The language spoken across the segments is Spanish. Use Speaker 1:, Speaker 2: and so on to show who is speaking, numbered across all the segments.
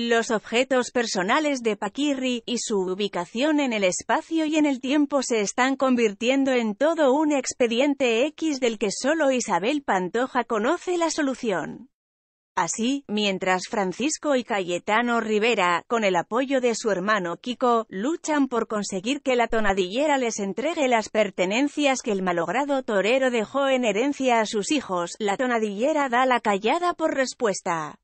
Speaker 1: Los objetos personales de Paquirri, y su ubicación en el espacio y en el tiempo se están convirtiendo en todo un expediente X del que solo Isabel Pantoja conoce la solución. Así, mientras Francisco y Cayetano Rivera, con el apoyo de su hermano Kiko, luchan por conseguir que la tonadillera les entregue las pertenencias que el malogrado torero dejó en herencia a sus hijos, la tonadillera da la callada por respuesta.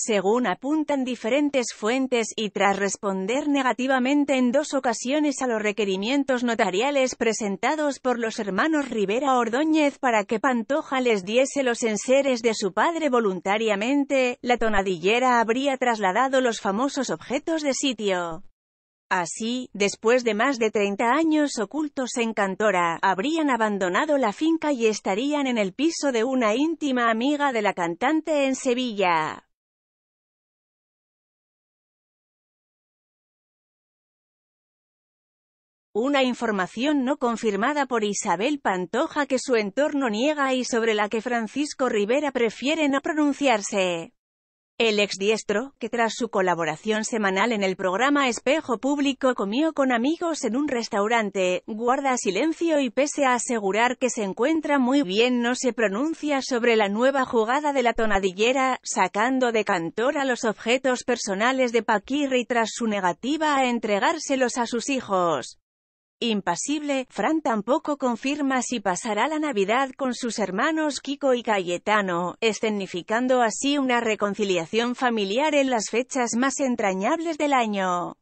Speaker 1: Según apuntan diferentes fuentes, y tras responder negativamente en dos ocasiones a los requerimientos notariales presentados por los hermanos Rivera Ordóñez para que Pantoja les diese los enseres de su padre voluntariamente, la tonadillera habría trasladado los famosos objetos de sitio. Así, después de más de 30 años ocultos en Cantora, habrían abandonado la finca y estarían en el piso de una íntima amiga de la cantante en Sevilla. Una información no confirmada por Isabel Pantoja que su entorno niega y sobre la que Francisco Rivera prefiere no pronunciarse. El exdiestro, que tras su colaboración semanal en el programa Espejo Público comió con amigos en un restaurante, guarda silencio y pese a asegurar que se encuentra muy bien no se pronuncia sobre la nueva jugada de la tonadillera, sacando de a los objetos personales de Paquirri tras su negativa a entregárselos a sus hijos. Impasible, Fran tampoco confirma si pasará la Navidad con sus hermanos Kiko y Cayetano, escenificando así una reconciliación familiar en las fechas más entrañables del año.